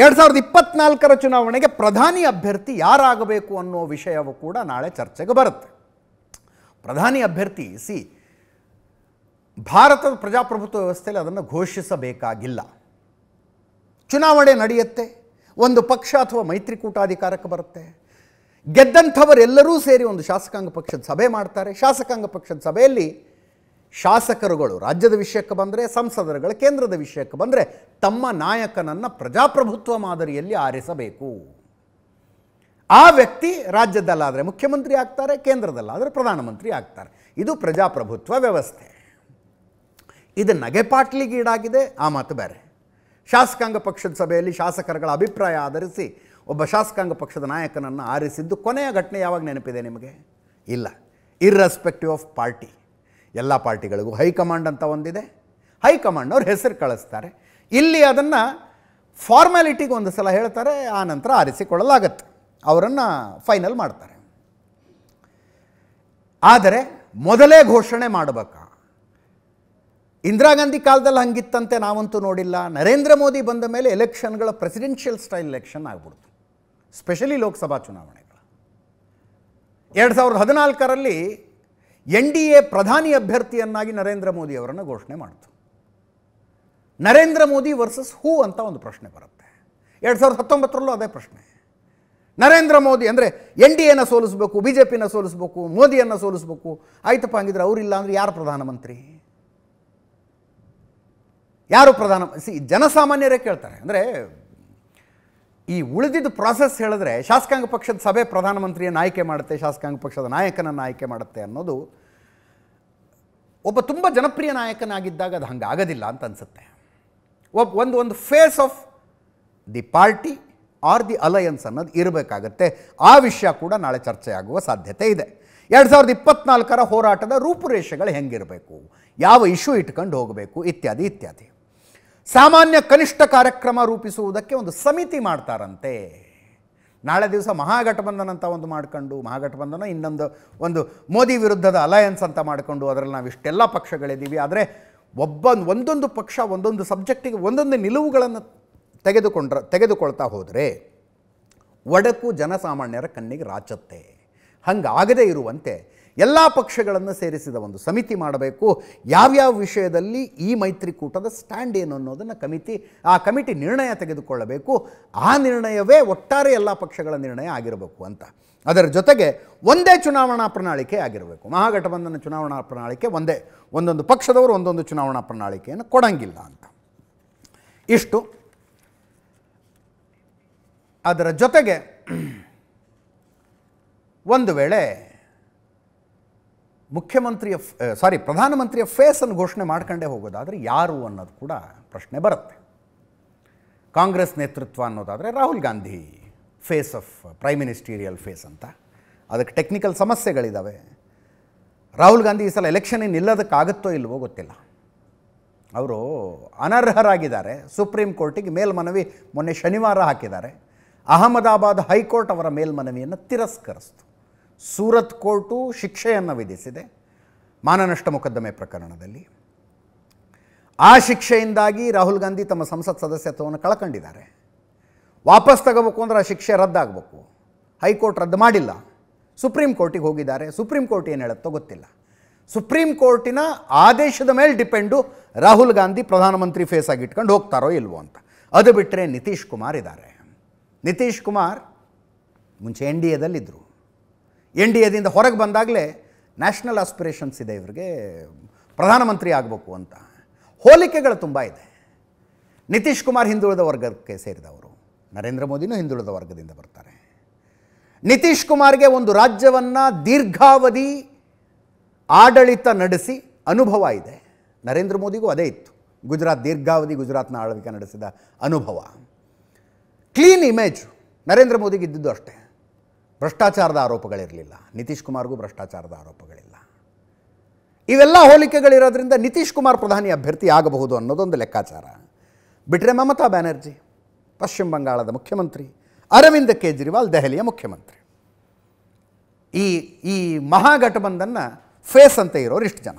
ಎರಡು ಸಾವಿರದ ಇಪ್ಪತ್ನಾಲ್ಕರ ಚುನಾವಣೆಗೆ ಪ್ರಧಾನಿ ಅಭ್ಯರ್ಥಿ ಯಾರಾಗಬೇಕು ಅನ್ನೋ ವಿಷಯವೂ ಕೂಡ ನಾಳೆ ಚರ್ಚೆಗೆ ಬರುತ್ತೆ ಪ್ರಧಾನಿ ಅಭ್ಯರ್ಥಿ ಸಿ ಭಾರತದ ಪ್ರಜಾಪ್ರಭುತ್ವ ವ್ಯವಸ್ಥೆಯಲ್ಲಿ ಅದನ್ನು ಘೋಷಿಸಬೇಕಾಗಿಲ್ಲ ಚುನಾವಣೆ ನಡೆಯುತ್ತೆ ಒಂದು ಪಕ್ಷ ಅಥವಾ ಮೈತ್ರಿಕೂಟ ಅಧಿಕಾರಕ್ಕೆ ಬರುತ್ತೆ ಗೆದ್ದಂಥವರೆಲ್ಲರೂ ಸೇರಿ ಒಂದು ಶಾಸಕಾಂಗ ಪಕ್ಷದ ಸಭೆ ಮಾಡ್ತಾರೆ ಶಾಸಕಾಂಗ ಪಕ್ಷದ ಸಭೆಯಲ್ಲಿ ಶಾಸಕರುಗಳು ರಾಜ್ಯದ ವಿಷಯಕ್ಕೆ ಬಂದರೆ ಸಂಸದರುಗಳು ಕೇಂದ್ರದ ವಿಷಯಕ್ಕೆ ಬಂದರೆ ತಮ್ಮ ನಾಯಕನನ್ನು ಪ್ರಜಾಪ್ರಭುತ್ವ ಮಾದರಿಯಲ್ಲಿ ಆರಿಸಬೇಕು ಆ ವ್ಯಕ್ತಿ ರಾಜ್ಯದಲ್ಲಾದರೆ ಮುಖ್ಯಮಂತ್ರಿ ಆಗ್ತಾರೆ ಕೇಂದ್ರದಲ್ಲಾದರೆ ಪ್ರಧಾನಮಂತ್ರಿ ಆಗ್ತಾರೆ ಇದು ಪ್ರಜಾಪ್ರಭುತ್ವ ವ್ಯವಸ್ಥೆ ಇದು ನಗೆಪಾಟ್ಲಿಗೀಡಾಗಿದೆ ಆ ಮಾತು ಬೇರೆ ಶಾಸಕಾಂಗ ಪಕ್ಷದ ಸಭೆಯಲ್ಲಿ ಶಾಸಕರುಗಳ ಅಭಿಪ್ರಾಯ ಆಧರಿಸಿ ಒಬ್ಬ ಶಾಸಕಾಂಗ ಪಕ್ಷದ ನಾಯಕನನ್ನು ಆರಿಸಿದ್ದು ಕೊನೆಯ ಘಟನೆ ಯಾವಾಗ ನೆನಪಿದೆ ನಿಮಗೆ ಇಲ್ಲ ಇರ್ರೆಸ್ಪೆಕ್ಟಿವ್ ಆಫ್ ಪಾರ್ಟಿ ಎಲ್ಲ ಪಾರ್ಟಿಗಳಿಗೂ ಹೈಕಮಾಂಡ್ ಅಂತ ಒಂದಿದೆ ಹೈಕಮಾಂಡ್ ಅವ್ರ ಹೆಸರು ಕಳಿಸ್ತಾರೆ ಇಲ್ಲಿ ಅದನ್ನು ಫಾರ್ಮ್ಯಾಲಿಟಿಗೆ ಒಂದು ಸಲ ಹೇಳ್ತಾರೆ ಆ ನಂತರ ಆರಿಸಿಕೊಳ್ಳಲಾಗತ್ತೆ ಅವರನ್ನು ಫೈನಲ್ ಮಾಡ್ತಾರೆ ಆದರೆ ಮೊದಲೇ ಘೋಷಣೆ ಮಾಡಬೇಕಾ ಇಂದಿರಾ ಗಾಂಧಿ ಕಾಲದಲ್ಲಿ ಹಂಗಿತ್ತಂತೆ ನಾವಂತೂ ನೋಡಿಲ್ಲ ನರೇಂದ್ರ ಮೋದಿ ಬಂದ ಮೇಲೆ ಎಲೆಕ್ಷನ್ಗಳ ಪ್ರೆಸಿಡೆನ್ಷಿಯಲ್ ಸ್ಟೈಲ್ ಎಲೆಕ್ಷನ್ ಆಗ್ಬಿಡ್ತು ಸ್ಪೆಷಲಿ ಲೋಕಸಭಾ ಚುನಾವಣೆಗಳು ಎರಡು ಸಾವಿರದ ಹದಿನಾಲ್ಕರಲ್ಲಿ ಎನ್ ಡಿ ಎ ಪ್ರಧಾನಿ ಅಭ್ಯರ್ಥಿಯನ್ನಾಗಿ ನರೇಂದ್ರ ಮೋದಿ ಅವರನ್ನು ಘೋಷಣೆ ಮಾಡಿತು ನರೇಂದ್ರ ಮೋದಿ ವರ್ಸಸ್ ಹೂ ಅಂತ ಒಂದು ಪ್ರಶ್ನೆ ಬರುತ್ತೆ ಎರಡು ಸಾವಿರದ ಹತ್ತೊಂಬತ್ತರಲ್ಲೂ ಅದೇ ಪ್ರಶ್ನೆ ನರೇಂದ್ರ ಮೋದಿ ಅಂದರೆ ಎನ್ ಡಿ ಎನ ಸೋಲಿಸಬೇಕು ಬಿ ಜೆ ಪಿನ ಸೋಲಿಸಬೇಕು ಮೋದಿಯನ್ನು ಸೋಲಿಸಬೇಕು ಆಯ್ತಪ್ಪ ಹಂಗಿದ್ರೆ ಅವರಿಲ್ಲ ಅಂದರೆ ಯಾರು ಪ್ರಧಾನಮಂತ್ರಿ ಯಾರು ಪ್ರಧಾನ ಸಿ ಜನಸಾಮಾನ್ಯರೇ ಕೇಳ್ತಾರೆ ಅಂದರೆ ಈ ಉಳಿದಿದ್ದು ಪ್ರಾಸೆಸ್ ಹೇಳಿದ್ರೆ ಶಾಸಕಾಂಗ ಪಕ್ಷದ ಸಭೆ ಪ್ರಧಾನಮಂತ್ರಿಯನ್ನು ಆಯ್ಕೆ ಮಾಡುತ್ತೆ ಶಾಸಕಾಂಗ ಪಕ್ಷದ ನಾಯಕನನ್ನು ಆಯ್ಕೆ ಮಾಡುತ್ತೆ ಅನ್ನೋದು ಒಬ್ಬ ತುಂಬ ಜನಪ್ರಿಯ ನಾಯಕನಾಗಿದ್ದಾಗ ಅದು ಹಂಗೆ ಆಗೋದಿಲ್ಲ ಅಂತ ಅನಿಸುತ್ತೆ ಒಬ್ ಒಂದು ಒಂದು face of the party or the alliance ಅನ್ನೋದು ಇರಬೇಕಾಗತ್ತೆ ಆ ವಿಷಯ ಕೂಡ ನಾಳೆ ಚರ್ಚೆಯಾಗುವ ಸಾಧ್ಯತೆ ಇದೆ ಎರಡು ಸಾವಿರದ ಇಪ್ಪತ್ನಾಲ್ಕರ ಹೋರಾಟದ ರೂಪುರೇಷೆಗಳು ಹೆಂಗಿರಬೇಕು ಯಾವ ಇಶ್ಯೂ ಇಟ್ಕೊಂಡು ಹೋಗಬೇಕು ಇತ್ಯಾದಿ ಇತ್ಯಾದಿ ಸಾಮಾನ್ಯ ಕನಿಷ್ಠ ಕಾರ್ಯಕ್ರಮ ರೂಪಿಸುವುದಕ್ಕೆ ಒಂದು ಸಮಿತಿ ಮಾಡ್ತಾರಂತೆ ನಾಳೆ ದಿವಸ ಮಹಾಗಠಬಂಧನ ಅಂತ ಒಂದು ಮಾಡಿಕೊಂಡು ಮಹಾಗಠಬಂಧನ ಇನ್ನೊಂದು ಒಂದು ಮೋದಿ ವಿರುದ್ಧದ ಅಲಯನ್ಸ್ ಅಂತ ಮಾಡಿಕೊಂಡು ಅದರಲ್ಲಿ ನಾವು ಇಷ್ಟೆಲ್ಲ ಪಕ್ಷಗಳಿದ್ದೀವಿ ಆದರೆ ಒಬ್ಬ ಒಂದೊಂದು ಪಕ್ಷ ಒಂದೊಂದು ಸಬ್ಜೆಕ್ಟಿಗೆ ಒಂದೊಂದು ನಿಲುವುಗಳನ್ನು ತೆಗೆದುಕೊಂಡ್ರ ತೆಗೆದುಕೊಳ್ತಾ ಹೋದರೆ ಒಡಕು ಜನಸಾಮಾನ್ಯರ ಕಣ್ಣಿಗೆ ರಾಚತ್ತೆ ಹಂಗಾಗದೇ ಇರುವಂತೆ ಎಲ್ಲ ಪಕ್ಷಗಳನ್ನು ಸೇರಿಸಿದ ಒಂದು ಸಮಿತಿ ಮಾಡಬೇಕು ಯಾವ್ಯಾವ ವಿಷಯದಲ್ಲಿ ಈ ಮೈತ್ರಿಕೂಟದ ಸ್ಟ್ಯಾಂಡ್ ಏನು ಅನ್ನೋದನ್ನು ಕಮಿಟಿ ಆ ಕಮಿಟಿ ನಿರ್ಣಯ ತೆಗೆದುಕೊಳ್ಳಬೇಕು ಆ ನಿರ್ಣಯವೇ ಒಟ್ಟಾರೆ ಎಲ್ಲ ಪಕ್ಷಗಳ ನಿರ್ಣಯ ಆಗಿರಬೇಕು ಅಂತ ಅದರ ಜೊತೆಗೆ ಒಂದೇ ಚುನಾವಣಾ ಪ್ರಣಾಳಿಕೆ ಆಗಿರಬೇಕು ಮಹಾಗಠಬಂಧನ ಚುನಾವಣಾ ಪ್ರಣಾಳಿಕೆ ಒಂದೇ ಒಂದೊಂದು ಪಕ್ಷದವರು ಒಂದೊಂದು ಚುನಾವಣಾ ಪ್ರಣಾಳಿಕೆಯನ್ನು ಕೊಡಂಗಿಲ್ಲ ಅಂತ ಇಷ್ಟು ಅದರ ಜೊತೆಗೆ ಒಂದು ವೇಳೆ ಮುಖ್ಯಮಂತ್ರಿಯ ಸಾರಿ ಪ್ರಧಾನಮಂತ್ರಿಯ ಫೇಸನ್ನು ಘೋಷಣೆ ಮಾಡ್ಕೊಂಡೇ ಹೋಗೋದಾದರೆ ಯಾರು ಅನ್ನೋದು ಕೂಡ ಪ್ರಶ್ನೆ ಬರುತ್ತೆ ಕಾಂಗ್ರೆಸ್ ನೇತೃತ್ವ ಅನ್ನೋದಾದರೆ Rahul Gandhi face of prime ministerial face ಅಂತ ಅದಕ್ಕೆ ಟೆಕ್ನಿಕಲ್ ಸಮಸ್ಯೆಗಳಿದ್ದಾವೆ ರಾಹುಲ್ ಗಾಂಧಿ ಈ ಸಲ ಎಲೆಕ್ಷನ್ ನಿಲ್ಲೋದಕ್ಕಾಗುತ್ತೋ ಇಲ್ಲವೋ ಗೊತ್ತಿಲ್ಲ ಅವರು ಅನರ್ಹರಾಗಿದ್ದಾರೆ ಸುಪ್ರೀಂ ಕೋರ್ಟಿಗೆ ಮೇಲ್ಮನವಿ ಮೊನ್ನೆ ಶನಿವಾರ ಹಾಕಿದ್ದಾರೆ ಅಹಮದಾಬಾದ್ ಹೈಕೋರ್ಟ್ ಅವರ ಮೇಲ್ಮನವಿಯನ್ನು ತಿರಸ್ಕರಿಸ್ತು ಸೂರತ್ ಕೋರ್ಟು ಶಿಕ್ಷೆಯನ್ನು ವಿಧಿಸಿದೆ ಮಾನನಷ್ಟ ಮೊಕದ್ದಮೆ ಪ್ರಕರಣದಲ್ಲಿ ಆ ಶಿಕ್ಷೆಯಿಂದಾಗಿ ರಾಹುಲ್ ಗಾಂಧಿ ತಮ್ಮ ಸಂಸತ್ ಸದಸ್ಯತ್ವವನ್ನು ಕಳ್ಕೊಂಡಿದ್ದಾರೆ ವಾಪಸ್ ತಗೋಬೇಕು ಅಂದರೆ ಆ ಶಿಕ್ಷೆ ರದ್ದಾಗಬೇಕು ಹೈಕೋರ್ಟ್ ರದ್ದು ಮಾಡಿಲ್ಲ ಸುಪ್ರೀಂ ಕೋರ್ಟಿಗೆ ಹೋಗಿದ್ದಾರೆ ಸುಪ್ರೀಂ ಕೋರ್ಟ್ ಏನು ಹೇಳುತ್ತೋ ಗೊತ್ತಿಲ್ಲ ಸುಪ್ರೀಂ ಕೋರ್ಟಿನ ಆದೇಶದ ಮೇಲೆ ಡಿಪೆಂಡು ರಾಹುಲ್ ಗಾಂಧಿ ಪ್ರಧಾನಮಂತ್ರಿ ಫೇಸ್ ಆಗಿಟ್ಕೊಂಡು ಹೋಗ್ತಾರೋ ಇಲ್ವೋ ಅಂತ ಅದು ಬಿಟ್ಟರೆ ನಿತೀಶ್ ಕುಮಾರ್ ಇದ್ದಾರೆ ನಿತೀಶ್ ಕುಮಾರ್ ಮುಂಚೆ ಎನ್ ಡಿ ಎದಲ್ಲಿದ್ದರು ಎನ್ ಡಿ ಎದಿಂದ ಹೊರಗೆ ಬಂದಾಗಲೇ ನ್ಯಾಷನಲ್ ಆಸ್ಪಿರೇಷನ್ಸ್ ಇದೆ ಇವರಿಗೆ ಪ್ರಧಾನಮಂತ್ರಿ ಆಗಬೇಕು ಅಂತ ಹೋಲಿಕೆಗಳು ತುಂಬ ಇದೆ ನಿತೀಶ್ ಕುಮಾರ್ ಹಿಂದುಳಿದ ವರ್ಗಕ್ಕೆ ಸೇರಿದವರು ನರೇಂದ್ರ ಮೋದಿನೂ ಹಿಂದುಳಿದ ವರ್ಗದಿಂದ ಬರ್ತಾರೆ ನಿತೀಶ್ ಕುಮಾರ್ಗೆ ಒಂದು ರಾಜ್ಯವನ್ನು ದೀರ್ಘಾವಧಿ ಆಡಳಿತ ನಡೆಸಿ ಅನುಭವ ಇದೆ ನರೇಂದ್ರ ಮೋದಿಗೂ ಅದೇ ಇತ್ತು ಗುಜರಾತ್ ದೀರ್ಘಾವಧಿ ಗುಜರಾತ್ನ ಆಳ್ವಿಕೆ ನಡೆಸಿದ ಅನುಭವ ಕ್ಲೀನ್ ಇಮೇಜ್ ನರೇಂದ್ರ ಮೋದಿಗೆ ಇದ್ದಿದ್ದು ಅಷ್ಟೇ ಭ್ರಷ್ಟಾಚಾರದ ಆರೋಪಗಳಿರಲಿಲ್ಲ ನಿತೀಶ್ ಕುಮಾರ್ಗೂ ಭ್ರಷ್ಟಾಚಾರದ ಆರೋಪಗಳಿಲ್ಲ ಇವೆಲ್ಲ ಹೋಲಿಕೆಗಳಿರೋದ್ರಿಂದ ನಿತೀಶ್ ಕುಮಾರ್ ಪ್ರಧಾನಿ ಅಭ್ಯರ್ಥಿ ಆಗಬಹುದು ಅನ್ನೋದೊಂದು ಲೆಕ್ಕಾಚಾರ ಬಿಟ್ಟರೆ ಮಮತಾ ಬ್ಯಾನರ್ಜಿ ಪಶ್ಚಿಮ ಬಂಗಾಳದ ಮುಖ್ಯಮಂತ್ರಿ ಅರವಿಂದ ಕೇಜ್ರಿವಾಲ್ ದೆಹಲಿಯ ಮುಖ್ಯಮಂತ್ರಿ ಈ ಈ ಮಹಾಗಠಬಂಧನ್ನ ಫೇಸ್ ಅಂತ ಇರೋರು ಇಷ್ಟು ಜನ